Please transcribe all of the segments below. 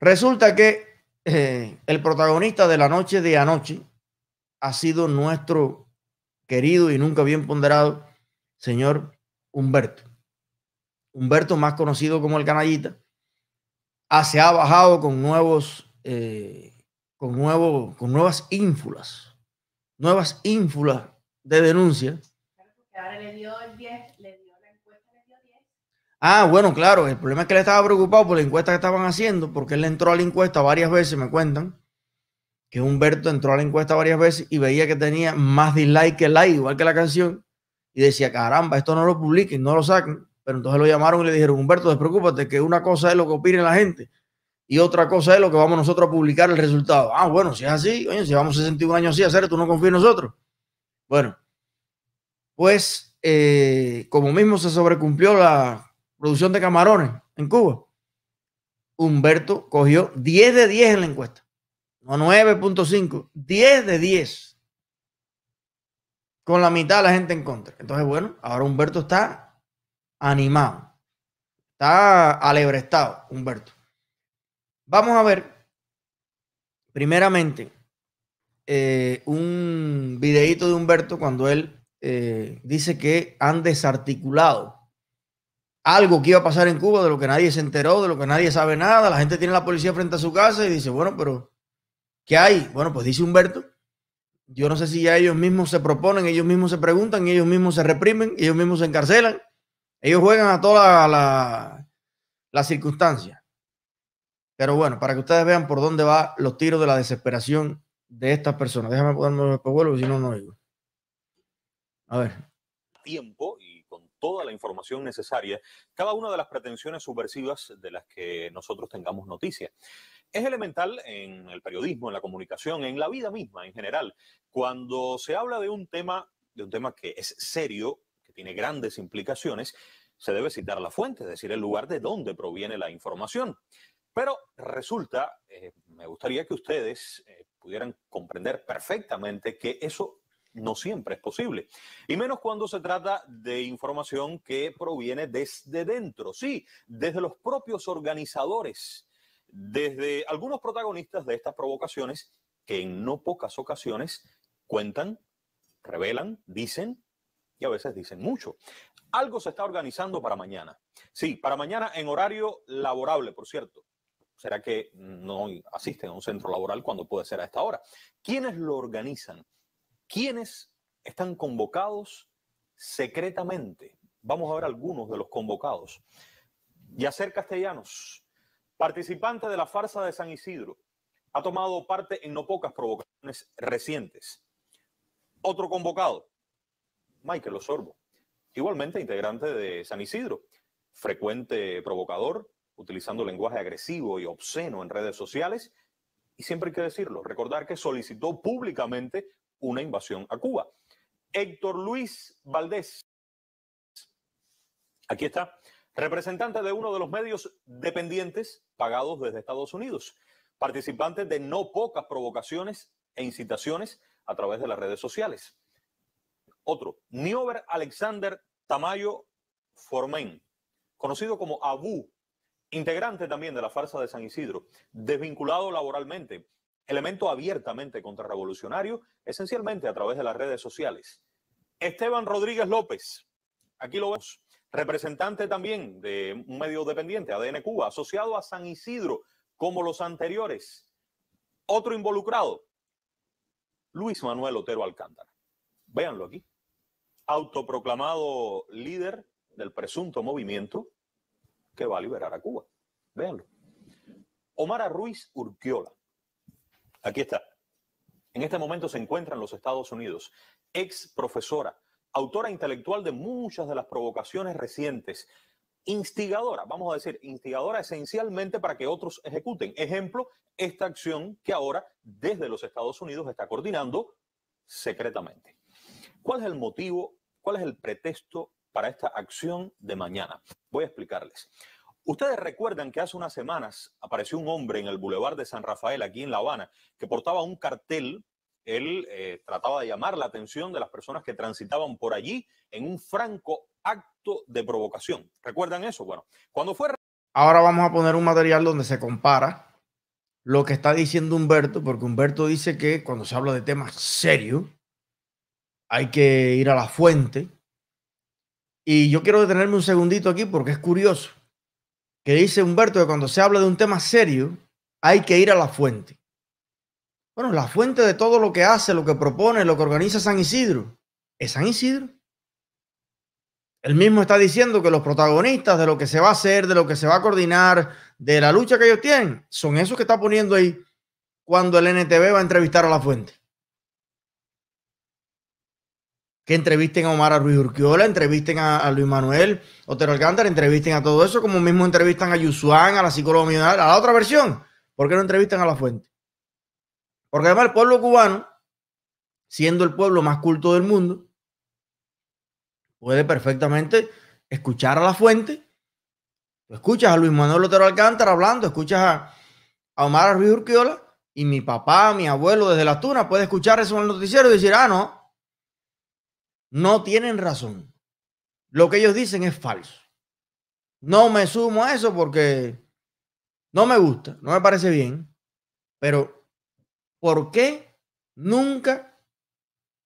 Resulta que eh, el protagonista de la noche de anoche ha sido nuestro querido y nunca bien ponderado señor Humberto. Humberto, más conocido como el canallita, se ha bajado con nuevos, eh, con, nuevo, con nuevas ínfulas, nuevas ínfulas de denuncia. Ah, bueno, claro, el problema es que él estaba preocupado por la encuesta que estaban haciendo, porque él entró a la encuesta varias veces, me cuentan, que Humberto entró a la encuesta varias veces y veía que tenía más dislike que like, igual que la canción, y decía, caramba, esto no lo publiquen, no lo saquen. Pero entonces lo llamaron y le dijeron, Humberto, despreocúpate, que una cosa es lo que opine la gente y otra cosa es lo que vamos nosotros a publicar el resultado. Ah, bueno, si es así, oye, si vamos 61 años así a hacer, tú no confías en nosotros. Bueno, pues eh, como mismo se sobrecumplió la producción de camarones en Cuba, Humberto cogió 10 de 10 en la encuesta. No 9.5, 10 de 10. Con la mitad de la gente en contra. Entonces, bueno, ahora Humberto está animado. Está alebrestado, Humberto. Vamos a ver, primeramente, eh, un videíto de Humberto cuando él eh, dice que han desarticulado algo que iba a pasar en Cuba de lo que nadie se enteró, de lo que nadie sabe nada. La gente tiene la policía frente a su casa y dice, bueno, pero ¿qué hay? Bueno, pues dice Humberto, yo no sé si ya ellos mismos se proponen, ellos mismos se preguntan, ellos mismos se reprimen, ellos mismos se encarcelan. Ellos juegan a toda las la, la circunstancias. Pero bueno, para que ustedes vean por dónde va los tiros de la desesperación de estas personas. Déjame ponerme el vuelo si no, no oigo. A ver. Tiempo toda la información necesaria, cada una de las pretensiones subversivas de las que nosotros tengamos noticia. Es elemental en el periodismo, en la comunicación, en la vida misma en general. Cuando se habla de un tema, de un tema que es serio, que tiene grandes implicaciones, se debe citar la fuente, es decir, el lugar de donde proviene la información. Pero resulta, eh, me gustaría que ustedes eh, pudieran comprender perfectamente que eso no siempre es posible. Y menos cuando se trata de información que proviene desde dentro, sí, desde los propios organizadores, desde algunos protagonistas de estas provocaciones que en no pocas ocasiones cuentan, revelan, dicen y a veces dicen mucho. Algo se está organizando para mañana. Sí, para mañana en horario laborable, por cierto. ¿Será que no asisten a un centro laboral cuando puede ser a esta hora? ¿Quiénes lo organizan? ¿Quiénes están convocados secretamente? Vamos a ver algunos de los convocados. Yacer Castellanos, participante de la farsa de San Isidro, ha tomado parte en no pocas provocaciones recientes. Otro convocado, Michael Osorbo, igualmente integrante de San Isidro, frecuente provocador, utilizando lenguaje agresivo y obsceno en redes sociales, y siempre hay que decirlo, recordar que solicitó públicamente una invasión a Cuba. Héctor Luis Valdés, aquí está, representante de uno de los medios dependientes pagados desde Estados Unidos, participante de no pocas provocaciones e incitaciones a través de las redes sociales. Otro, Niober Alexander Tamayo Formen, conocido como Abu, integrante también de la farsa de San Isidro, desvinculado laboralmente, elemento abiertamente contrarrevolucionario, esencialmente a través de las redes sociales. Esteban Rodríguez López, aquí lo vemos, representante también de un medio dependiente, ADN Cuba, asociado a San Isidro, como los anteriores. Otro involucrado, Luis Manuel Otero Alcántara. Véanlo aquí. Autoproclamado líder del presunto movimiento que va a liberar a Cuba. Véanlo. Omar Ruiz Urquiola, Aquí está. En este momento se encuentran los Estados Unidos, ex profesora, autora intelectual de muchas de las provocaciones recientes, instigadora, vamos a decir, instigadora esencialmente para que otros ejecuten. Ejemplo, esta acción que ahora desde los Estados Unidos está coordinando secretamente. ¿Cuál es el motivo? ¿Cuál es el pretexto para esta acción de mañana? Voy a explicarles. Ustedes recuerdan que hace unas semanas apareció un hombre en el Boulevard de San Rafael, aquí en La Habana, que portaba un cartel. Él eh, trataba de llamar la atención de las personas que transitaban por allí en un franco acto de provocación. ¿Recuerdan eso? Bueno, cuando fue... Ahora vamos a poner un material donde se compara lo que está diciendo Humberto, porque Humberto dice que cuando se habla de temas serios, hay que ir a la fuente. Y yo quiero detenerme un segundito aquí porque es curioso que dice Humberto que cuando se habla de un tema serio, hay que ir a la fuente. Bueno, la fuente de todo lo que hace, lo que propone, lo que organiza San Isidro, es San Isidro. Él mismo está diciendo que los protagonistas de lo que se va a hacer, de lo que se va a coordinar, de la lucha que ellos tienen, son esos que está poniendo ahí cuando el NTB va a entrevistar a la fuente. que entrevisten a Omar a Urquiola, entrevisten a, Luis Manuel Otero Alcántara, entrevisten a todo eso, como mismo entrevistan a Yusuan, a la psicóloga a la otra versión. ¿Por qué no entrevistan a la fuente? Porque además el pueblo cubano, siendo el pueblo más culto del mundo, puede perfectamente escuchar a la fuente. Escuchas a Luis Manuel Otero Alcántara hablando, escuchas a, Omar a Urquiola, y mi papá, mi abuelo desde la tuna puede escuchar eso en el noticiero y decir, ah, no, no tienen razón. Lo que ellos dicen es falso. No me sumo a eso porque no me gusta, no me parece bien, pero ¿por qué nunca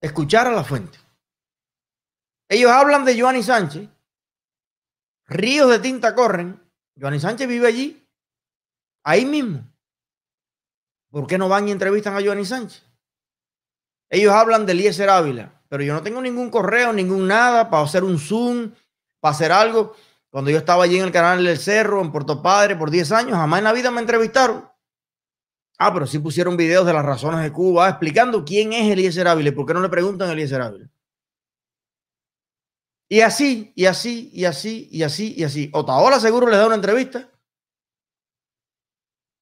escuchar a la fuente? Ellos hablan de Joanny Sánchez, ríos de tinta corren, Joanny Sánchez vive allí, ahí mismo. ¿Por qué no van y entrevistan a Joanny Sánchez? Ellos hablan de Eliezer Ávila, pero yo no tengo ningún correo, ningún nada para hacer un Zoom, para hacer algo. Cuando yo estaba allí en el canal del Cerro, en Puerto Padre, por 10 años, jamás en la vida me entrevistaron. Ah, pero sí pusieron videos de las razones de Cuba ah, explicando quién es Eliezer Ávila y por qué no le preguntan a Eliezer Y así, y así, y así, y así, y así. Otaola seguro les da una entrevista.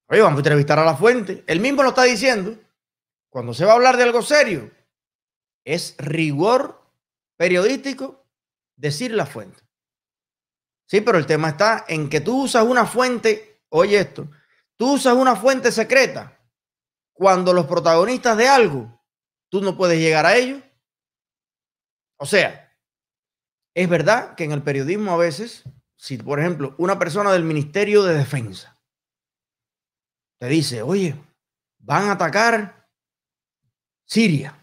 Oye, vamos a entrevistar a la fuente. Él mismo lo está diciendo. Cuando se va a hablar de algo serio, es rigor periodístico decir la fuente. Sí, pero el tema está en que tú usas una fuente, oye esto, tú usas una fuente secreta cuando los protagonistas de algo, tú no puedes llegar a ellos. O sea, es verdad que en el periodismo a veces, si por ejemplo una persona del Ministerio de Defensa te dice, oye, van a atacar Siria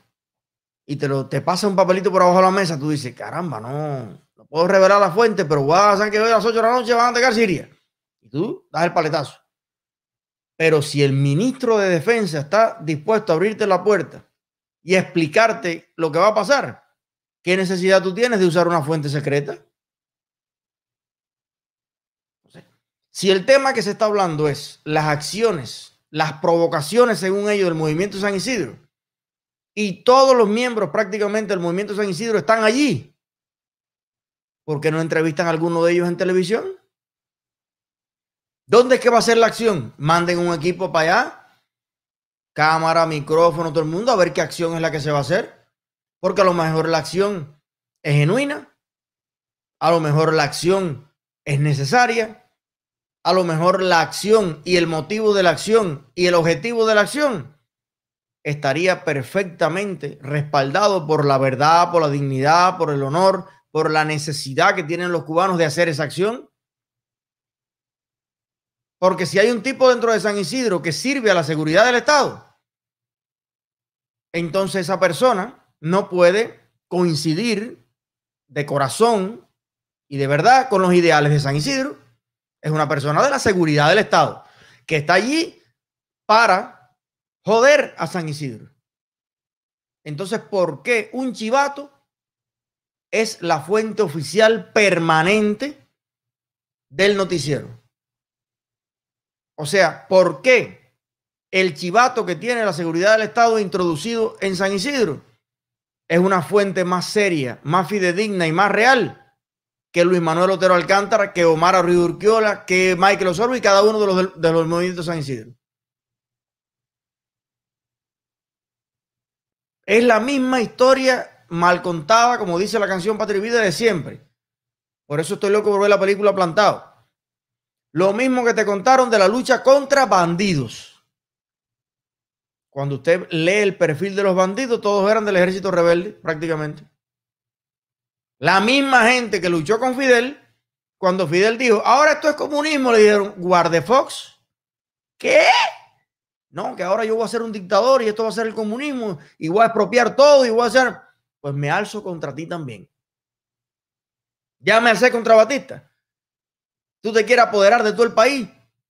y te, lo, te pasa un papelito por abajo de la mesa, tú dices, caramba, no, no puedo revelar la fuente, pero vas a que hoy a las 8 de la noche van a atacar Siria. Y tú das el paletazo. Pero si el ministro de Defensa está dispuesto a abrirte la puerta y explicarte lo que va a pasar, ¿qué necesidad tú tienes de usar una fuente secreta? Si el tema que se está hablando es las acciones, las provocaciones, según ellos, del movimiento San Isidro, y todos los miembros prácticamente del movimiento San Isidro están allí. ¿Por qué no entrevistan a alguno de ellos en televisión? ¿Dónde es que va a ser la acción? Manden un equipo para allá, cámara, micrófono, todo el mundo, a ver qué acción es la que se va a hacer. Porque a lo mejor la acción es genuina, a lo mejor la acción es necesaria, a lo mejor la acción y el motivo de la acción y el objetivo de la acción estaría perfectamente respaldado por la verdad, por la dignidad, por el honor, por la necesidad que tienen los cubanos de hacer esa acción. Porque si hay un tipo dentro de San Isidro que sirve a la seguridad del Estado, entonces esa persona no puede coincidir de corazón y de verdad con los ideales de San Isidro. Es una persona de la seguridad del Estado que está allí para joder a San Isidro. Entonces, ¿por qué un chivato es la fuente oficial permanente del noticiero? O sea, ¿por qué el chivato que tiene la seguridad del Estado introducido en San Isidro es una fuente más seria, más fidedigna y más real que Luis Manuel Otero Alcántara, que Omar Arriurquiola, que Michael Osorio y cada uno de los, de movimientos San Isidro? Es la misma historia mal contada, como dice la canción Patria Vida de siempre. Por eso estoy loco por ver la película Plantado. Lo mismo que te contaron de la lucha contra bandidos. Cuando usted lee el perfil de los bandidos, todos eran del ejército rebelde, prácticamente. La misma gente que luchó con Fidel, cuando Fidel dijo, ahora esto es comunismo, le dijeron, guarde Fox. ¿Qué? No, que ahora yo voy a ser un dictador y esto va a ser el comunismo y voy a expropiar todo y voy a hacer. Pues me alzo contra ti también. Ya me alcé contra Batista. Tú te quieres apoderar de todo el país.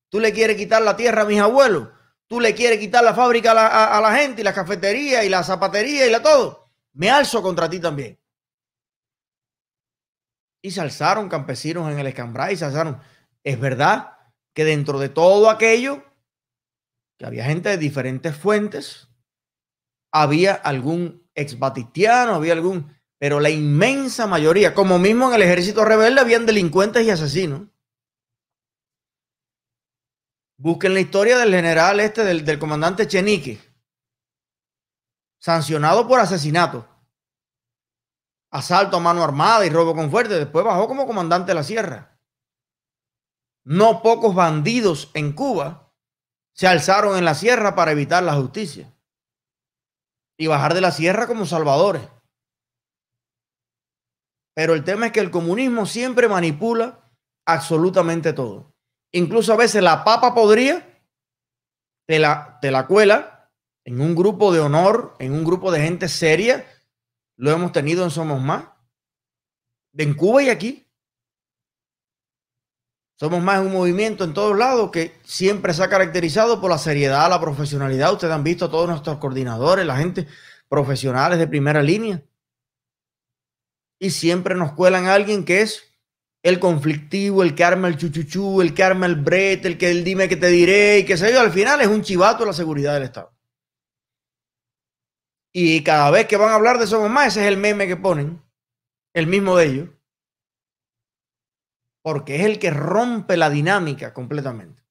Tú le quieres quitar la tierra a mis abuelos. Tú le quieres quitar la fábrica a la, gente y la cafetería y la zapatería y la todo. Me alzo contra ti también. Y se alzaron campesinos en el escambray y se alzaron. Es verdad que dentro de todo aquello que había gente de diferentes fuentes, había algún ex había algún, pero la inmensa mayoría, como mismo en el ejército rebelde, habían delincuentes y asesinos. Busquen la historia del general este, del, del comandante Chenique, sancionado por asesinato, asalto a mano armada y robo con fuerte. Después bajó como comandante de la sierra. No pocos bandidos en Cuba se alzaron en la sierra para evitar la justicia y bajar de la sierra como salvadores. Pero el tema es que el comunismo siempre manipula absolutamente todo. Incluso a veces la papa podría, te la, la cuela en un grupo de honor, en un grupo de gente seria. Lo hemos tenido en Somos Más, en Cuba y aquí. Somos más un movimiento en todos lados que siempre se ha caracterizado por la seriedad, la profesionalidad. Ustedes han visto a todos nuestros coordinadores, la gente profesionales de primera línea. Y siempre nos cuelan a alguien que es el conflictivo, el que arma el chuchuchú, el que arma el brete, el que el dime que te diré y que se yo. Al final es un chivato la seguridad del Estado. Y cada vez que van a hablar de Somos Más, ese es el meme que ponen, el mismo de ellos porque es el que rompe la dinámica completamente.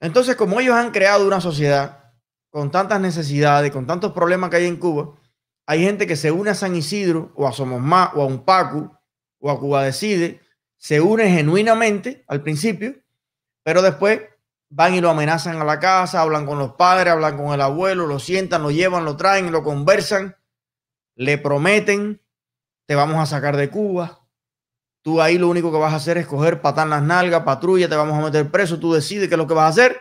Entonces, como ellos han creado una sociedad con tantas necesidades, con tantos problemas que hay en Cuba, hay gente que se une a San Isidro o a Somos Más o a un Pacu o a Cuba Decide, se une genuinamente al principio, pero después van y lo amenazan a la casa, hablan con los padres, hablan con el abuelo, lo sientan, lo llevan, lo traen, lo conversan, le prometen, te vamos a sacar de Cuba, Tú ahí lo único que vas a hacer es coger patán las nalgas, patrulla, te vamos a meter preso, tú decides qué es lo que vas a hacer.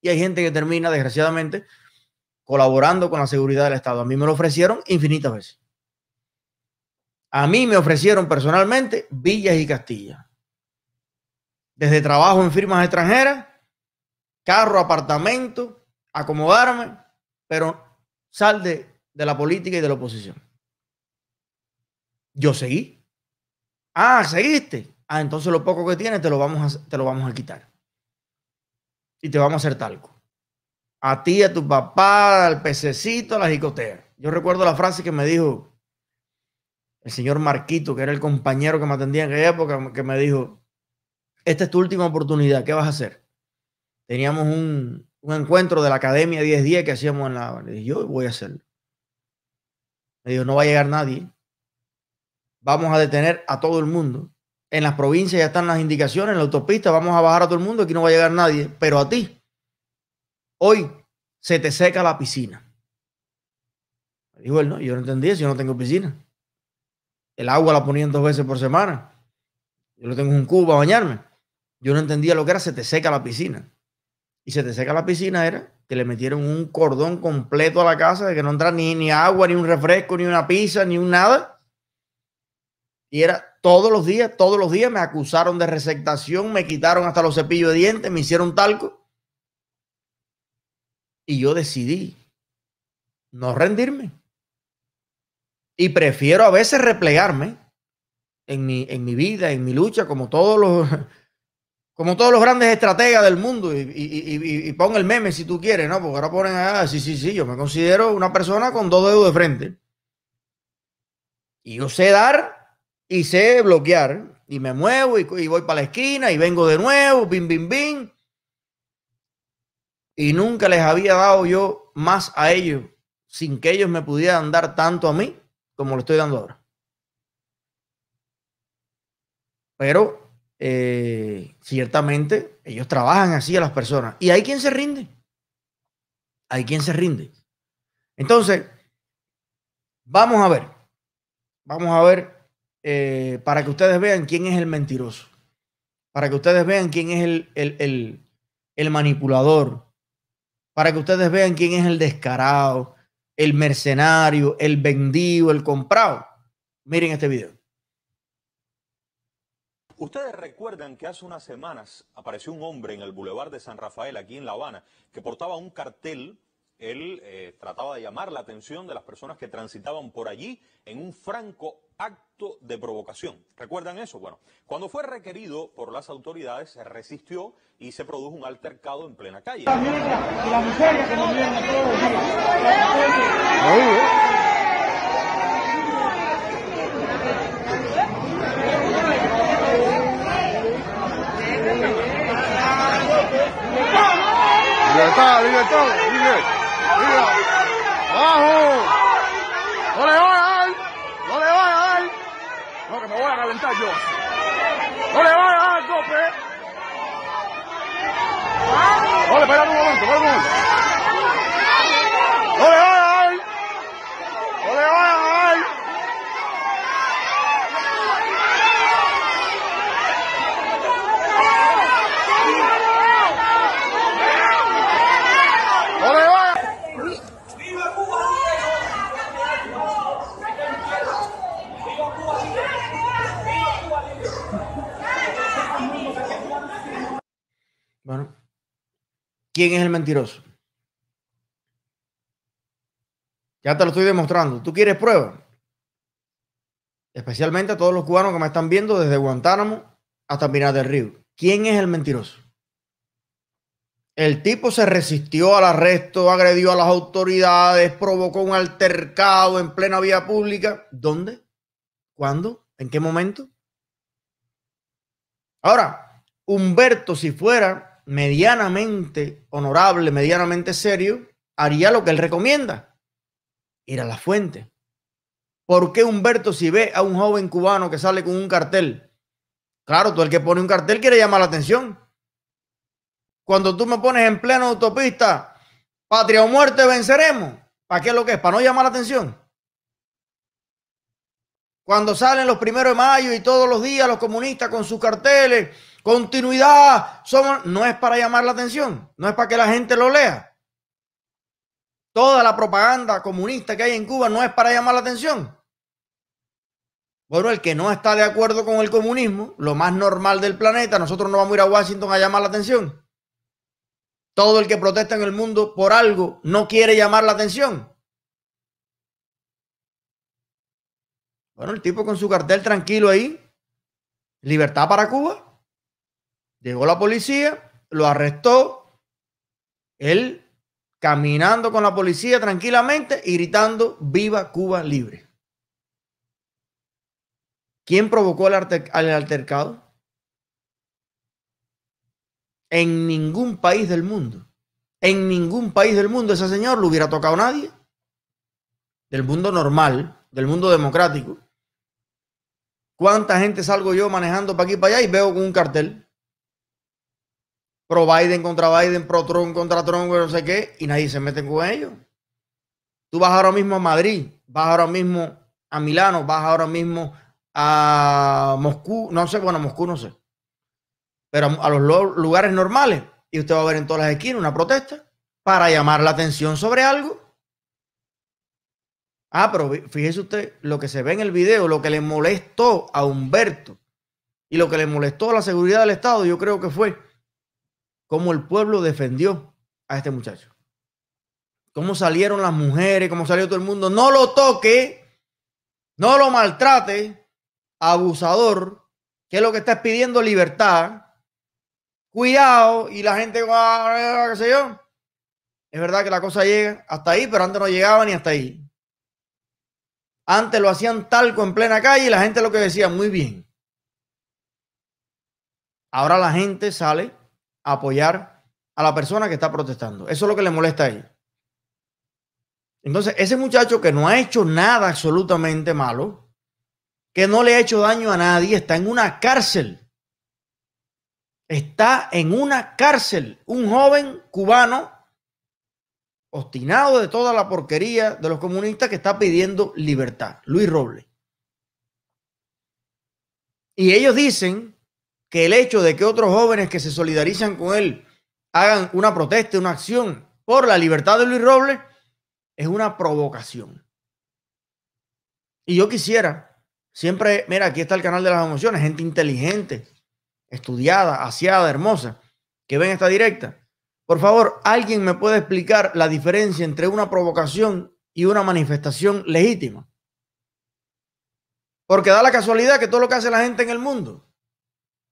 Y hay gente que termina, desgraciadamente, colaborando con la seguridad del Estado. A mí me lo ofrecieron infinitas veces. A mí me ofrecieron personalmente Villas y castillas. Desde trabajo en firmas extranjeras, carro, apartamento, acomodarme, pero sal de la política y de la oposición. Yo seguí. Ah, seguiste. Ah, entonces lo poco que tienes te lo vamos a, te lo vamos a quitar. Y te vamos a hacer talco. A ti, a tu papá, al pececito, a la jicotea. Yo recuerdo la frase que me dijo el señor Marquito, que era el compañero que me atendía en aquella época, que me dijo, esta es tu última oportunidad, ¿qué vas a hacer? Teníamos un, encuentro de la Academia 10 días que hacíamos en la... Le yo voy a hacerlo. Me dijo, no va a llegar nadie vamos a detener a todo el mundo. En las provincias ya están las indicaciones, en la autopista vamos a bajar a todo el mundo, aquí no va a llegar nadie, pero a ti, hoy se te seca la piscina. Dijo él, no, yo no entendía. Si yo no tengo piscina. El agua la ponían dos veces por semana. Yo lo tengo un cubo para bañarme. Yo no entendía lo que era se te seca la piscina. Y se te seca la piscina era que le metieron un cordón completo a la casa de que no entra ni, ni agua, ni un refresco, ni una pizza, ni un nada y era todos los días, todos los días me acusaron de receptación, me quitaron hasta los cepillos de dientes, me hicieron talco. Y yo decidí no rendirme. Y prefiero a veces replegarme en mi, vida, en mi lucha, como todos los, como todos los grandes estrategas del mundo. Y, pon el meme si tú quieres, ¿no? Porque ahora ponen, ahí, sí, sí, sí, yo me considero una persona con dos dedos de frente. Y yo sé dar y sé bloquear y me muevo y, voy para la esquina y vengo de nuevo, bim, bim, bim. Y nunca les había dado yo más a ellos sin que ellos me pudieran dar tanto a mí como lo estoy dando ahora. Pero eh, ciertamente ellos trabajan así a las personas. Y hay quien se rinde. Hay quien se rinde. Entonces, vamos a ver. Vamos a ver eh, para que ustedes vean quién es el mentiroso, para que ustedes vean quién es el, manipulador, para que ustedes vean quién es el descarado, el mercenario, el vendido, el comprado. Miren este video. Ustedes recuerdan que hace unas semanas apareció un hombre en el Boulevard de San Rafael, aquí en La Habana, que portaba un cartel. Él eh, trataba de llamar la atención de las personas que transitaban por allí en un franco acto de provocación. ¿Recuerdan eso? Bueno, cuando fue requerido por las autoridades, se resistió y se produjo un altercado en plena calle a ¡Ole yo. No le para espera un momento, espera un momento. No le ¿Quién es el mentiroso? Ya te lo estoy demostrando. ¿Tú quieres prueba? Especialmente a todos los cubanos que me están viendo desde Guantánamo hasta Pinar del Río. ¿Quién es el mentiroso? El tipo se resistió al arresto, agredió a las autoridades, provocó un altercado en plena vía pública. ¿Dónde? ¿Cuándo? ¿En qué momento? Ahora, Humberto, si fuera medianamente honorable, medianamente serio, haría lo que él recomienda, ir a la fuente. ¿Por qué Humberto si ve a un joven cubano que sale con un cartel? Claro, tú el que pone un cartel quiere llamar la atención. Cuando tú me pones en plena autopista, patria o muerte venceremos. ¿Para qué es lo que es? ¿Para no llamar la atención? Cuando salen los primeros de mayo y todos los días los comunistas con sus carteles, Continuidad, no es para llamar la atención, no es para que la gente lo lea. Toda la propaganda comunista que hay en Cuba no es para llamar la atención. Bueno, el que no está de acuerdo con el comunismo, lo más normal del planeta, nosotros no vamos a ir a Washington a llamar la atención. Todo el que protesta en el mundo por algo no quiere llamar la atención. Bueno, el tipo con su cartel tranquilo ahí, libertad para Cuba. Llegó la policía, lo arrestó, él caminando con la policía tranquilamente y gritando, viva Cuba libre. ¿Quién provocó el, altercado? En ningún país del mundo, en ningún país del mundo ese señor lo hubiera tocado a nadie. Del mundo normal, del mundo democrático. ¿Cuánta gente salgo yo manejando para aquí y para allá y veo con un cartel? pro Biden contra Biden, pro Trump contra Trump, no sé qué, y nadie se mete con ellos. Tú vas ahora mismo a Madrid, vas ahora mismo a Milano, vas ahora mismo a Moscú, no sé, bueno, Moscú no sé, pero a los lugares normales, y usted va a ver en todas las esquinas una protesta para llamar la atención sobre algo. Ah, pero fíjese usted, lo que se ve en el video, lo que le molestó a Humberto y lo que le molestó a la seguridad del Estado, yo creo que fue cómo el pueblo defendió a este muchacho. Cómo salieron las mujeres, cómo salió todo el mundo. No lo toque, no lo maltrate, abusador, que es lo que está pidiendo libertad. Cuidado, y la gente, qué sé yo. Es verdad que la cosa llega hasta ahí, pero antes no llegaba ni hasta ahí. Antes lo hacían talco en plena calle y la gente lo que decía, muy bien. Ahora la gente sale apoyar a la persona que está protestando. Eso es lo que le molesta a ella. Entonces, ese muchacho que no ha hecho nada absolutamente malo, que no le ha hecho daño a nadie, está en una cárcel. Está en una cárcel un joven cubano obstinado de toda la porquería de los comunistas que está pidiendo libertad, Luis Robles. Y ellos dicen que el hecho de que otros jóvenes que se solidarizan con él hagan una protesta, una acción por la libertad de Luis Robles, es una provocación. Y yo quisiera, siempre, mira, aquí está el canal de las emociones, gente inteligente, estudiada, aseada, hermosa, que ven esta directa. Por favor, ¿alguien me puede explicar la diferencia entre una provocación y una manifestación legítima? Porque da la casualidad que todo lo que hace la gente en el mundo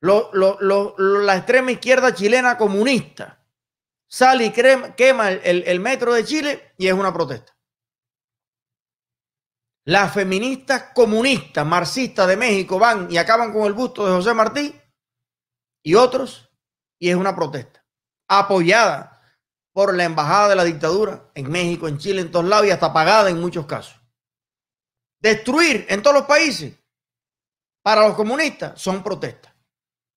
la extrema izquierda chilena comunista sale y quema el, el, metro de Chile y es una protesta. Las feministas comunistas, marxistas de México van y acaban con el busto de José Martí y otros y es una protesta apoyada por la embajada de la dictadura en México, en Chile, en todos lados y hasta pagada en muchos casos. Destruir en todos los países para los comunistas son protestas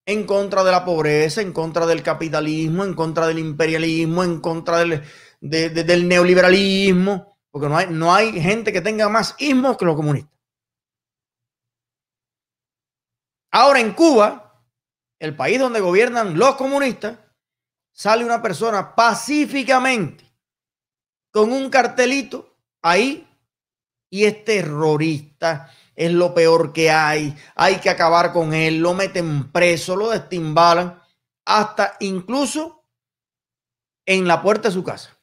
en contra de la pobreza, en contra del capitalismo, en contra del imperialismo, en contra del, neoliberalismo, porque no hay, no hay gente que tenga más ismos que los comunistas. Ahora en Cuba, el país donde gobiernan los comunistas, sale una persona pacíficamente con un cartelito ahí y es terrorista es lo peor que hay, hay que acabar con él, lo meten preso, lo destimbalan, hasta incluso en la puerta de su casa.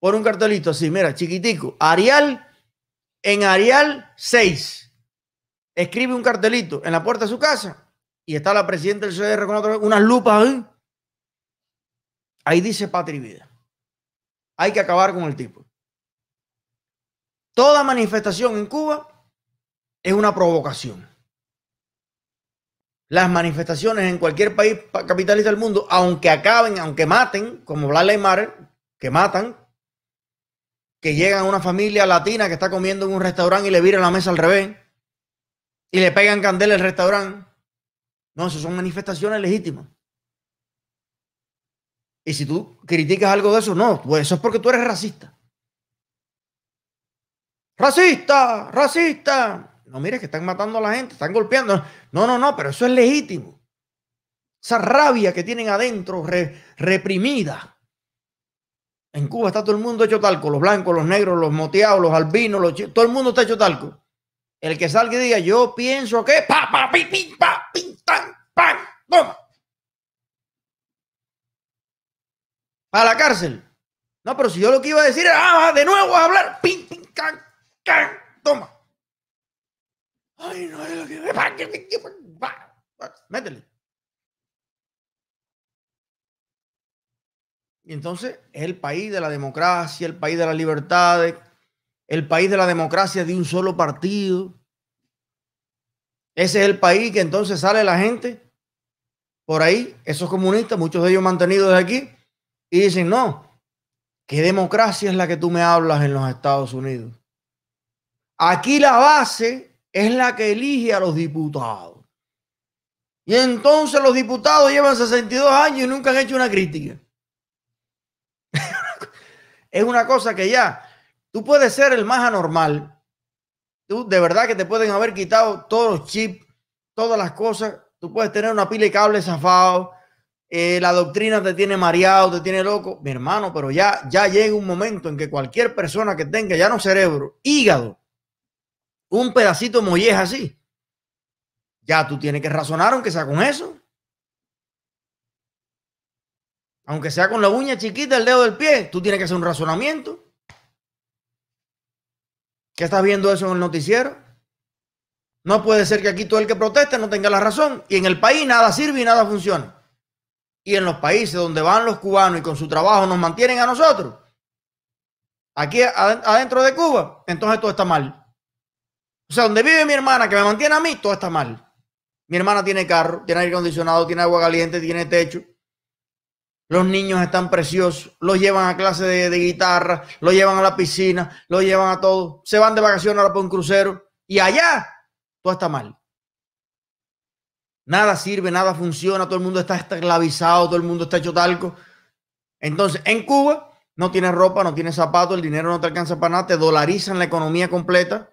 Por un cartelito así, mira, chiquitico, Arial, en Arial 6. Escribe un cartelito en la puerta de su casa y está la presidenta del CDR con otra, unas lupas ahí. Ahí dice Patria Vida. Hay que acabar con el tipo. Toda manifestación en Cuba es una provocación. Las manifestaciones en cualquier país capitalista del mundo, aunque acaben, aunque maten, como Black y Matter, que matan, que llegan a una familia latina que está comiendo en un restaurante y le viran la mesa al revés y le pegan candela al restaurante. No, eso son manifestaciones legítimas. Y si tú criticas algo de eso, no, pues eso es porque tú eres racista. Racista, racista. No mire que están matando a la gente, están golpeando. No, no, no, pero eso es legítimo. Esa rabia que tienen adentro reprimida. En Cuba está todo el mundo hecho talco, los blancos, los negros, los moteados, los albinos, todo el mundo está hecho talco. El que salga y diga, yo pienso que pa, pa, pi, pi, pa, pin, tan, pan, toma. A la cárcel. No, pero si yo lo que iba a decir era, ah, de nuevo a hablar, pin, pin, can, can, toma. Ay, no es lo que. Métele. Y entonces es el país de la democracia, el país de las libertades, el país de la democracia de un solo partido. Ese es el país que entonces sale la gente por ahí, esos comunistas, muchos de ellos mantenidos de aquí, y dicen, no, ¿qué democracia es la que tú me hablas en los Estados Unidos? Aquí la base es la que elige a los diputados. Y entonces los diputados llevan 62 años y nunca han hecho una crítica. es una cosa que ya, tú puedes ser el más anormal. Tú de verdad que te pueden haber quitado todos los chips, todas las cosas. Tú puedes tener una pila de cables zafados. Eh, la doctrina te tiene mareado, te tiene loco. Mi hermano, pero ya, ya llega un momento en que cualquier persona que tenga ya no cerebro, hígado, un pedacito molleja así, ya tú tienes que razonar aunque sea con eso. Aunque sea con la uña chiquita, el dedo del pie, tú tienes que hacer un razonamiento. ¿Qué estás viendo eso en el noticiero? No puede ser que aquí todo el que proteste no tenga la razón y en el país nada sirve y nada funciona. Y en los países donde van los cubanos y con su trabajo nos mantienen a nosotros, aquí adentro de Cuba, entonces todo está mal. O sea, donde vive mi hermana que me mantiene a mí, todo está mal. Mi hermana tiene carro, tiene aire acondicionado, tiene agua caliente, tiene techo. Los niños están preciosos, los llevan a clase de, guitarra, los llevan a la piscina, los llevan a todo. Se van de vacaciones ahora por un crucero y allá todo está mal. Nada sirve, nada funciona, todo el mundo está esclavizado, todo el mundo está hecho talco. Entonces, en Cuba no tienes ropa, no tienes zapatos, el dinero no te alcanza para nada, te dolarizan la economía completa.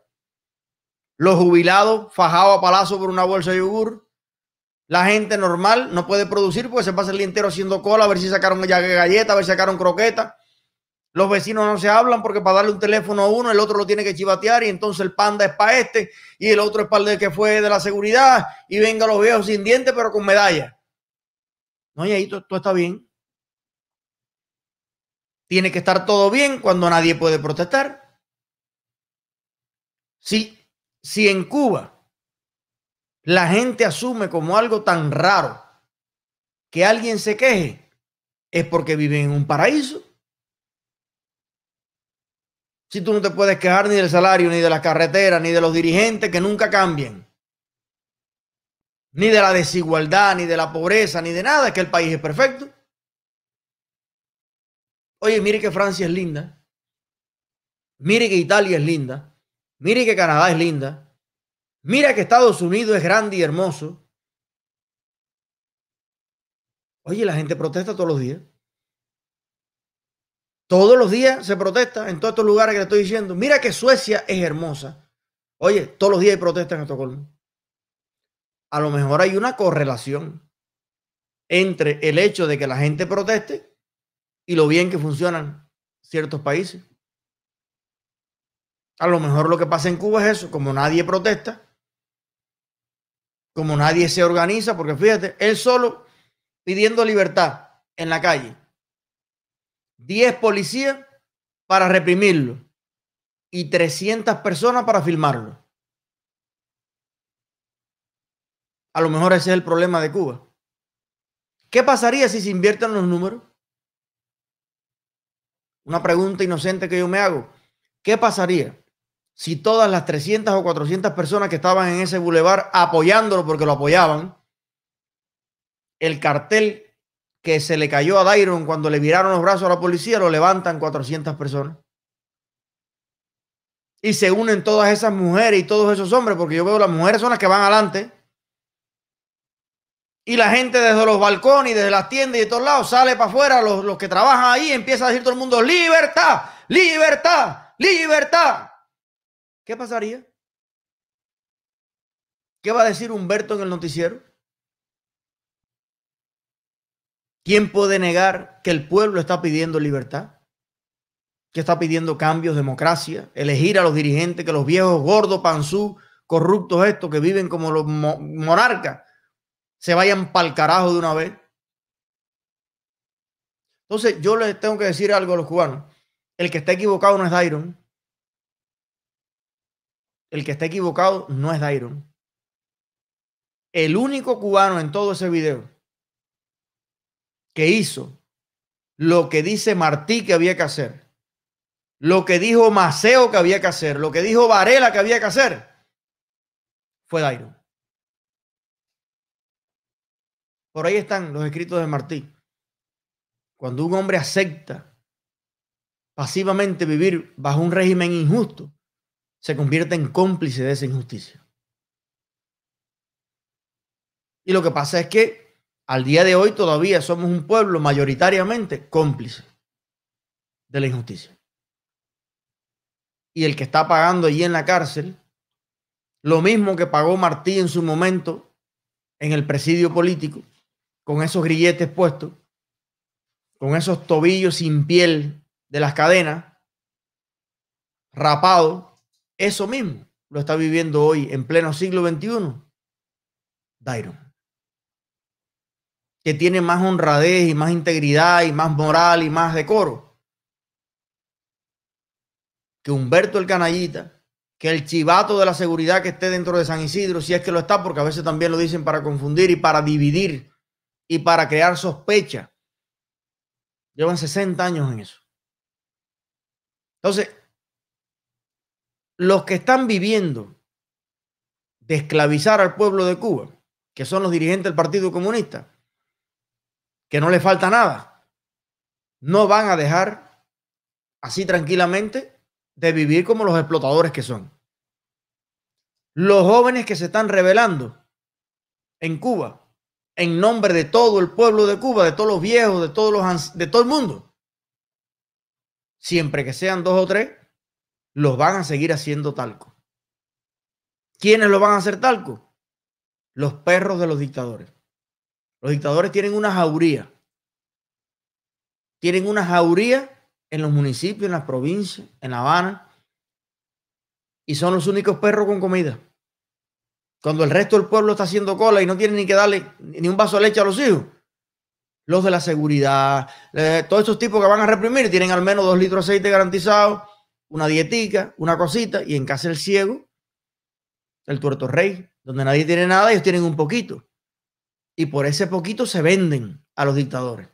Los jubilados fajados a palazo por una bolsa de yogur. La gente normal no puede producir porque se pasa el día entero haciendo cola, a ver si sacaron galletas, a ver si sacaron croquetas. Los vecinos no se hablan porque para darle un teléfono a uno, el otro lo tiene que chivatear y entonces el panda es para este y el otro es para el que fue de la seguridad y venga los viejos sin dientes pero con medalla. No, y ahí todo, está bien. Tiene que estar todo bien cuando nadie puede protestar. Sí si en Cuba la gente asume como algo tan raro que alguien se queje, es porque vive en un paraíso. Si tú no te puedes quejar ni del salario, ni de la carretera, ni de los dirigentes que nunca cambian, ni de la desigualdad, ni de la pobreza, ni de nada, es que el país es perfecto. Oye, mire que Francia es linda. Mire que Italia es linda. Mire que Canadá es linda. Mira que Estados Unidos es grande y hermoso. Oye, la gente protesta todos los días. Todos los días se protesta en todos estos lugares que le estoy diciendo. Mira que Suecia es hermosa. Oye, todos los días hay protesta en Estocolmo. A lo mejor hay una correlación entre el hecho de que la gente proteste y lo bien que funcionan ciertos países. A lo mejor lo que pasa en Cuba es eso, como nadie protesta, como nadie se organiza, porque fíjate, él solo pidiendo libertad en la calle. 10 policías para reprimirlo y 300 personas para filmarlo. A lo mejor ese es el problema de Cuba. ¿Qué pasaría si se invierten los números? Una pregunta inocente que yo me hago. ¿Qué pasaría? si todas las 300 o 400 personas que estaban en ese bulevar apoyándolo porque lo apoyaban, el cartel que se le cayó a Dairon cuando le viraron los brazos a la policía, lo levantan 400 personas. Y se unen todas esas mujeres y todos esos hombres, porque yo veo las mujeres son las que van adelante. Y la gente desde los balcones, y desde las tiendas y de todos lados sale para afuera, los, los que trabajan ahí, empieza a decir todo el mundo, libertad, libertad, libertad. ¿Qué pasaría? ¿Qué va a decir Humberto en el noticiero? ¿Quién puede negar que el pueblo está pidiendo libertad? ¿Que está pidiendo cambios, democracia? Elegir a los dirigentes, que los viejos gordos, panzú, corruptos estos que viven como los monarcas se vayan pa'l carajo de una vez. Entonces yo les tengo que decir algo a los cubanos. El que está equivocado no es Dairon el que está equivocado no es Dairon. El único cubano en todo ese video que hizo lo que dice Martí que había que hacer, lo que dijo Maceo que había que hacer, lo que dijo Varela que había que hacer, fue Dairon. Por ahí están los escritos de Martí. Cuando un hombre acepta pasivamente vivir bajo un régimen injusto, se convierte en cómplice de esa injusticia. Y lo que pasa es que al día de hoy todavía somos un pueblo mayoritariamente cómplice de la injusticia. Y el que está pagando allí en la cárcel, lo mismo que pagó Martí en su momento en el presidio político, con esos grilletes puestos, con esos tobillos sin piel de las cadenas, rapados, eso mismo lo está viviendo hoy en pleno siglo XXI Dairon que tiene más honradez y más integridad y más moral y más decoro que Humberto el canallita, que el chivato de la seguridad que esté dentro de San Isidro, si es que lo está, porque a veces también lo dicen para confundir y para dividir y para crear sospecha. Llevan 60 años en eso. Entonces, los que están viviendo de esclavizar al pueblo de Cuba, que son los dirigentes del Partido Comunista, que no le falta nada, no van a dejar así tranquilamente de vivir como los explotadores que son. Los jóvenes que se están rebelando en Cuba, en nombre de todo el pueblo de Cuba, de todos los viejos, de todos los de todo el mundo. Siempre que sean dos o tres, los van a seguir haciendo talco. ¿Quiénes lo van a hacer talco? Los perros de los dictadores. Los dictadores tienen una jauría. Tienen una jauría en los municipios, en las provincias, en La Habana. Y son los únicos perros con comida. Cuando el resto del pueblo está haciendo cola y no tienen ni que darle ni un vaso de leche a los hijos. Los de la seguridad, eh, todos esos tipos que van a reprimir tienen al menos dos litros de aceite garantizado una dietica, una cosita, y en casa el ciego, el tuerto rey, donde nadie tiene nada, ellos tienen un poquito. Y por ese poquito se venden a los dictadores.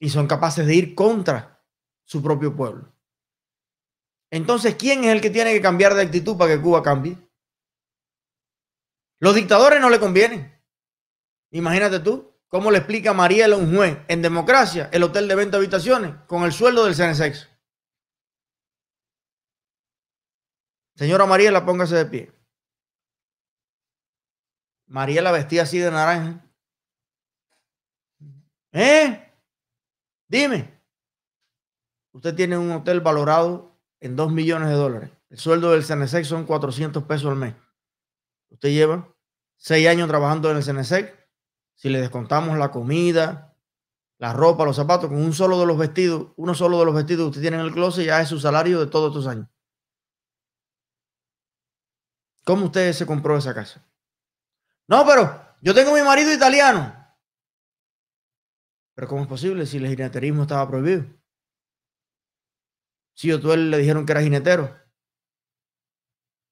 Y son capaces de ir contra su propio pueblo. Entonces, ¿quién es el que tiene que cambiar de actitud para que Cuba cambie? Los dictadores no le convienen. Imagínate tú, ¿cómo le explica María un juez en democracia el hotel de de habitaciones con el sueldo del CNSX? Señora Mariela, póngase de pie. Mariela vestía así de naranja. ¿Eh? Dime. Usted tiene un hotel valorado en 2 millones de dólares. El sueldo del CNSEC son 400 pesos al mes. Usted lleva 6 años trabajando en el CNSEC. Si le descontamos la comida, la ropa, los zapatos, con un solo de los vestidos, uno solo de los vestidos que usted tiene en el closet, ya es su salario de todos estos años. ¿Cómo usted se compró esa casa? No, pero yo tengo mi marido italiano. Pero ¿cómo es posible si el jineterismo estaba prohibido? Si yo tú él le dijeron que era jinetero.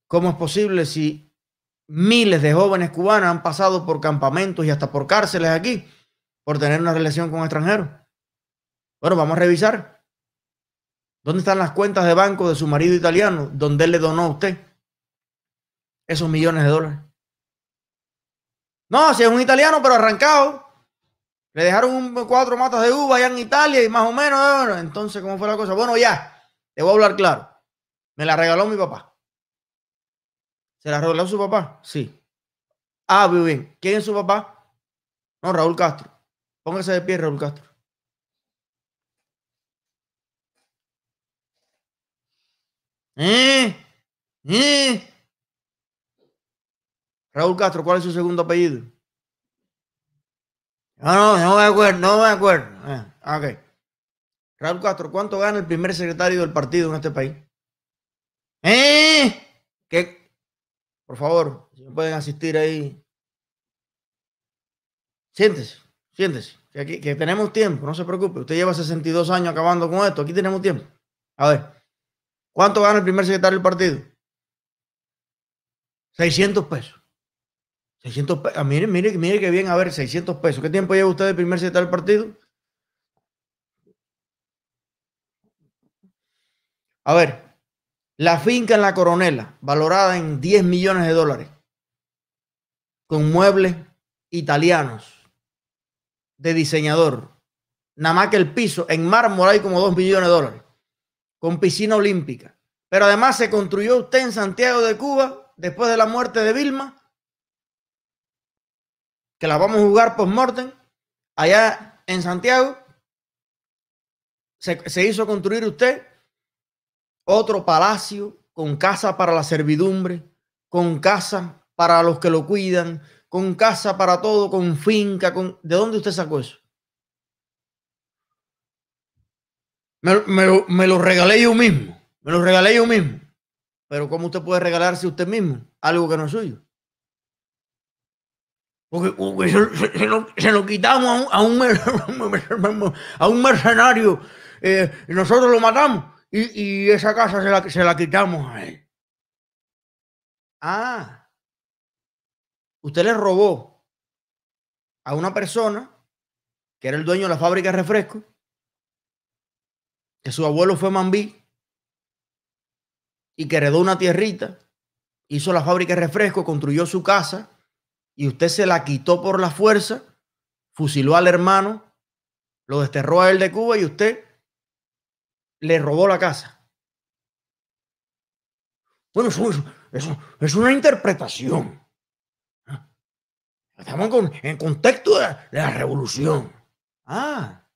¿Cómo es posible si miles de jóvenes cubanas han pasado por campamentos y hasta por cárceles aquí por tener una relación con extranjeros? Bueno, vamos a revisar. ¿Dónde están las cuentas de banco de su marido italiano donde él le donó a usted? esos millones de dólares. No, si es un italiano, pero arrancado. Le dejaron cuatro matas de uva allá en Italia y más o menos. Eh, entonces, ¿cómo fue la cosa? Bueno, ya, te voy a hablar claro. Me la regaló mi papá. ¿Se la regaló su papá? Sí. Ah, muy bien. ¿Quién es su papá? No, Raúl Castro. Póngase de pie, Raúl Castro. ¿Eh? ¿Eh? Raúl Castro, ¿cuál es su segundo apellido? No, no, no me acuerdo, no me acuerdo. Ah, ok. Raúl Castro, ¿cuánto gana el primer secretario del partido en este país? ¿Eh? ¿Qué? Por favor, si me pueden asistir ahí. Siéntese, siéntese. aquí, que tenemos tiempo, no se preocupe. Usted lleva 62 años acabando con esto. Aquí tenemos tiempo. A ver, ¿cuánto gana el primer secretario del partido? 600 pesos. 600 pesos. Ah, mire, mire, mire que bien, a ver, 600 pesos. ¿Qué tiempo lleva usted de primer set el partido? A ver, la finca en la Coronela, valorada en 10 millones de dólares, con muebles italianos de diseñador. Nada más que el piso en mármol hay como 2 millones de dólares, con piscina olímpica. Pero además se construyó usted en Santiago de Cuba, después de la muerte de Vilma, que la vamos a jugar post-mortem, allá en Santiago, se, hizo construir usted otro palacio con casa para la servidumbre, con casa para los que lo cuidan, con casa para todo, con finca, con... ¿De dónde usted sacó eso? Me, me, lo regalé yo mismo, me lo regalé yo mismo. Pero ¿cómo usted puede regalarse usted mismo algo que no es suyo? Porque, se, lo, quitamos a un, a un mercenario. nosotros lo matamos y, esa casa se la, quitamos a él. Ah, usted le robó a una persona que era el dueño de la fábrica de refresco, que su abuelo fue Mambí y que heredó una tierrita, hizo la fábrica de refresco, construyó su casa y usted se la quitó por la fuerza, fusiló al hermano, lo desterró a él de Cuba y usted le robó la casa. Bueno, eso, es una interpretación. Estamos en contexto de, la revolución. Ah,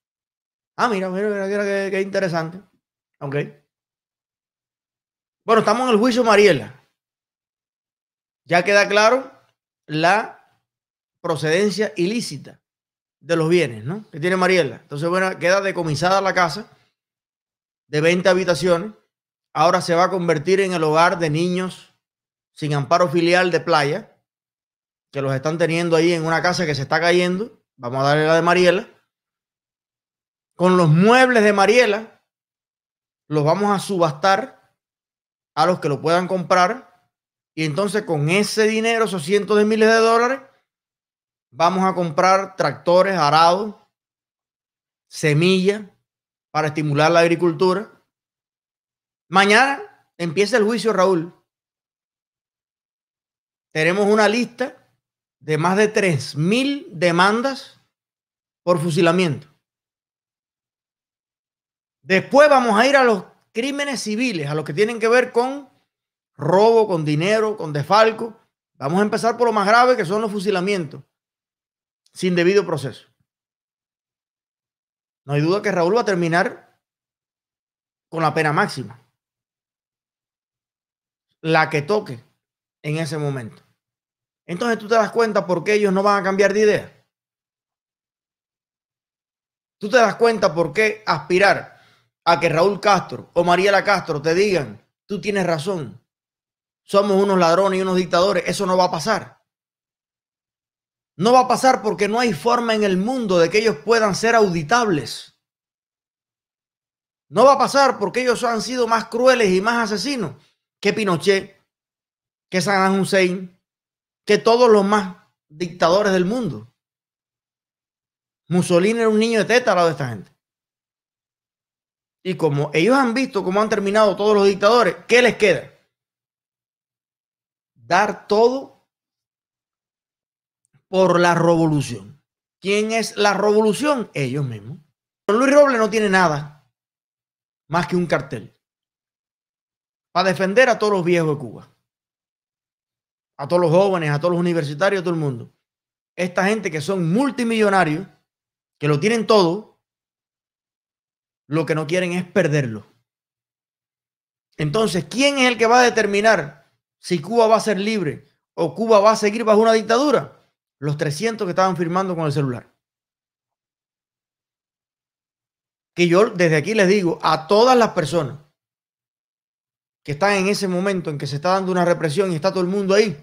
ah mira, mira, mira, interesante. Ok. Bueno, estamos en el juicio Mariela. Ya queda claro la procedencia ilícita de los bienes, ¿no? Que tiene Mariela. Entonces, bueno, queda decomisada la casa de 20 habitaciones. Ahora se va a convertir en el hogar de niños sin amparo filial de playa, que los están teniendo ahí en una casa que se está cayendo. Vamos a darle la de Mariela. Con los muebles de Mariela, los vamos a subastar a los que lo puedan comprar. Y entonces con ese dinero, esos cientos de miles de dólares, vamos a comprar tractores, arados, semillas para estimular la agricultura. Mañana empieza el juicio, Raúl. Tenemos una lista de más de 3.000 demandas por fusilamiento. Después vamos a ir a los crímenes civiles, a los que tienen que ver con robo, con dinero, con desfalco. Vamos a empezar por lo más grave que son los fusilamientos sin debido proceso. No hay duda que Raúl va a terminar con la pena máxima. La que toque en ese momento. Entonces tú te das cuenta por qué ellos no van a cambiar de idea. Tú te das cuenta por qué aspirar a que Raúl Castro o Mariela Castro te digan, tú tienes razón, somos unos ladrones y unos dictadores, eso no va a pasar. No va a pasar porque no hay forma en el mundo de que ellos puedan ser auditables. No va a pasar porque ellos han sido más crueles y más asesinos que Pinochet, que Saddam Hussein, que todos los más dictadores del mundo. Mussolini era un niño de teta lado de esta gente. Y como ellos han visto cómo han terminado todos los dictadores, ¿qué les queda? Dar todo por la revolución. ¿Quién es la revolución? Ellos mismos. Pero Luis Robles no tiene nada más que un cartel para defender a todos los viejos de Cuba, a todos los jóvenes, a todos los universitarios, a todo el mundo. Esta gente que son multimillonarios, que lo tienen todo, lo que no quieren es perderlo. Entonces, ¿quién es el que va a determinar si Cuba va a ser libre o Cuba va a seguir bajo una dictadura? los 300 que estaban firmando con el celular. Que yo desde aquí les digo a todas las personas que están en ese momento en que se está dando una represión y está todo el mundo ahí,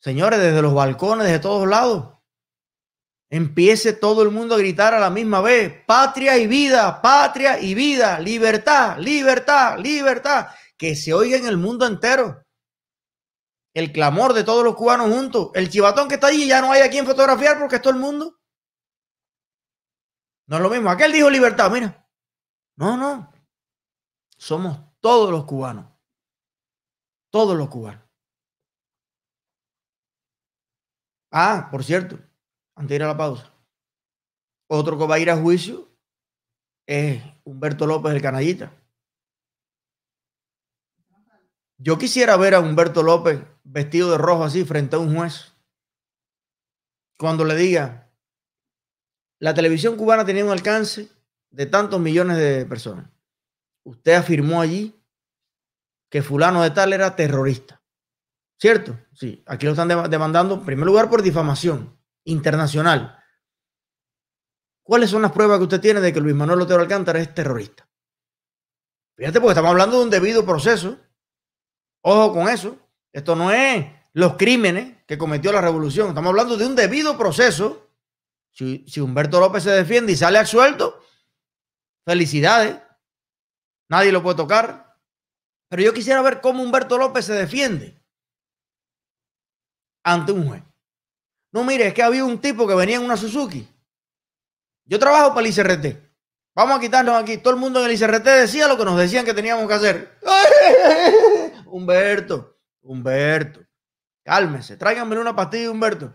señores, desde los balcones, desde todos lados, empiece todo el mundo a gritar a la misma vez, patria y vida, patria y vida, libertad, libertad, libertad, que se oiga en el mundo entero el clamor de todos los cubanos juntos. El chivatón que está allí ya no hay a quien fotografiar porque es todo el mundo. No es lo mismo. Aquel dijo libertad, mira. No, no. Somos todos los cubanos. Todos los cubanos. Ah, por cierto, antes de ir a la pausa. Otro que va a ir a juicio es Humberto López, el canallita. Yo quisiera ver a Humberto López vestido de rojo así frente a un juez. Cuando le diga, la televisión cubana tenía un alcance de tantos millones de personas. Usted afirmó allí que fulano de tal era terrorista. ¿Cierto? Sí, aquí lo están demandando en primer lugar por difamación internacional. ¿Cuáles son las pruebas que usted tiene de que Luis Manuel Otero Alcántara es terrorista? Fíjate, porque estamos hablando de un debido proceso Ojo con eso. Esto no es los crímenes que cometió la revolución. Estamos hablando de un debido proceso. Si, Humberto López se defiende y sale absuelto, felicidades. Nadie lo puede tocar. Pero yo quisiera ver cómo Humberto López se defiende ante un juez. No, mire, es que había un tipo que venía en una Suzuki. Yo trabajo para el ICRT. Vamos a quitarnos aquí. Todo el mundo en el ICRT decía lo que nos decían que teníamos que hacer. Humberto, Humberto, cálmese, tráiganme una pastilla, Humberto.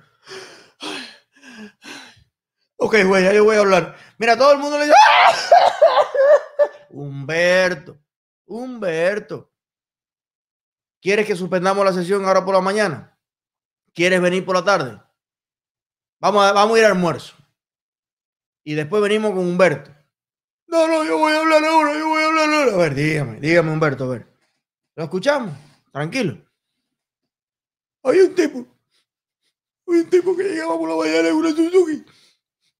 Ok, güey, ya yo voy a hablar. Mira, todo el mundo le dice. ¡Ah! Humberto, Humberto. ¿Quieres que suspendamos la sesión ahora por la mañana? ¿Quieres venir por la tarde? Vamos a, vamos a ir al almuerzo. Y después venimos con Humberto. No, no, yo voy a hablar ahora, yo voy a hablar ahora. A ver, dígame, dígame, Humberto, a ver. Lo escuchamos, tranquilo. Había un tipo, Había un tipo que llegaba por la mañana de una Suzuki.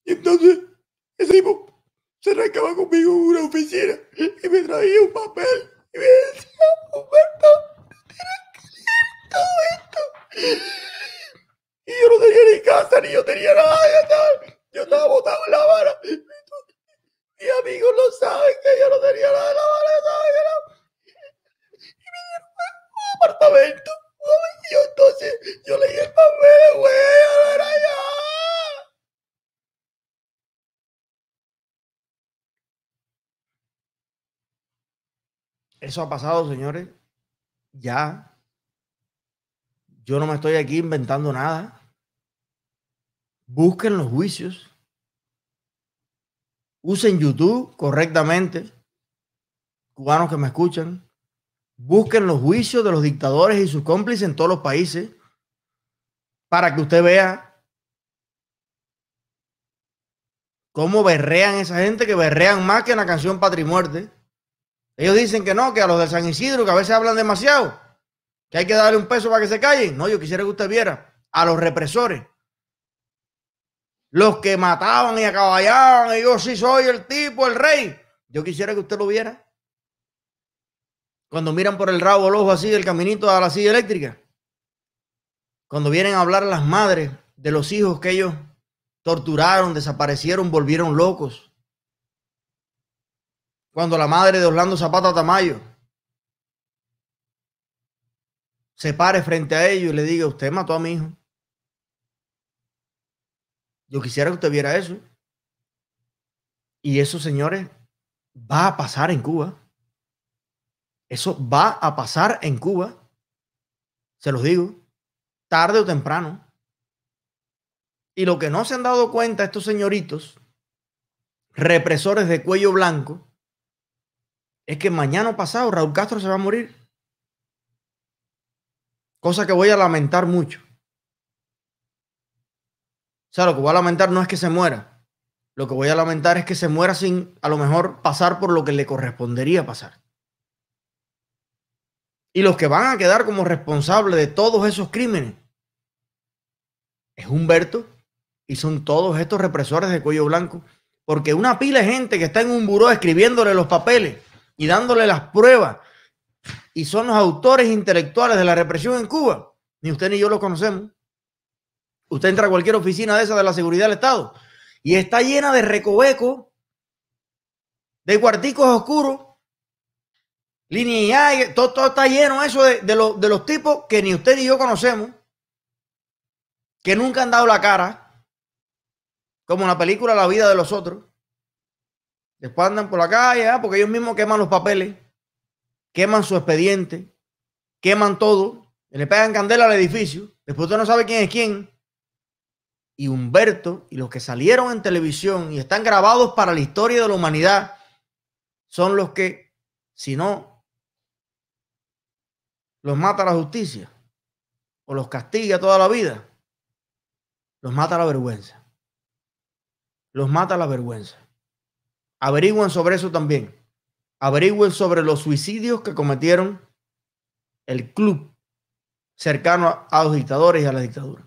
Y entonces, ese tipo se arrancaba conmigo en una oficina y me traía un papel y me decía, Humberto, tienes que leer todo esto. Y yo no tenía ni casa, ni yo tenía nada, yo tal. yo estaba botado en La vara. Mis amigos lo saben que yo no tenía nada en La vara yo leí el papel, a allá. Eso ha pasado, señores. Ya. Yo no me estoy aquí inventando nada. Busquen los juicios. Usen YouTube correctamente. Cubanos que me escuchan. Busquen los juicios de los dictadores y sus cómplices en todos los países para que usted vea cómo berrean esa gente que berrean más que en la canción Patria Muerte. Ellos dicen que no, que a los de San Isidro, que a veces hablan demasiado, que hay que darle un peso para que se callen. No, yo quisiera que usted viera a los represores, los que mataban y acaballaban, y yo sí soy el tipo, el rey. Yo quisiera que usted lo viera. Cuando miran por el rabo el ojo así, del caminito a la silla eléctrica. Cuando vienen a hablar las madres de los hijos que ellos torturaron, desaparecieron, volvieron locos. Cuando la madre de Orlando Zapata Tamayo se pare frente a ellos y le diga, usted mató a mi hijo. Yo quisiera que usted viera eso. Y eso, señores, va a pasar en Cuba. Eso va a pasar en Cuba. Se los digo. Tarde o temprano. Y lo que no se han dado cuenta estos señoritos, represores de cuello blanco, es que mañana pasado Raúl Castro se va a morir. Cosa que voy a lamentar mucho. O sea, lo que voy a lamentar no es que se muera. Lo que voy a lamentar es que se muera sin a lo mejor pasar por lo que le correspondería pasar y los que van a quedar como responsables de todos esos crímenes es Humberto y son todos estos represores de cuello blanco. Porque una pila de gente que está en un buró escribiéndole los papeles y dándole las pruebas y son los autores intelectuales de la represión en Cuba, ni usted ni yo lo conocemos. Usted entra a cualquier oficina de esa de la seguridad del Estado y está llena de recovecos, de cuarticos oscuros, Línea y todo, está lleno eso de, de los tipos que ni usted ni yo conocemos, que nunca han dado la cara, como en la película La vida de los otros. Después andan por la calle, ah, porque ellos mismos queman los papeles, queman su expediente, queman todo, le pegan candela al edificio, después usted no sabe quién es quién. Y Humberto y los que salieron en televisión y están grabados para la historia de la humanidad son los que, si no los mata la justicia o los castiga toda la vida, los mata la vergüenza. Los mata la vergüenza. Averigüen sobre eso también. Averigüen sobre los suicidios que cometieron el club cercano a los dictadores y a la dictadura.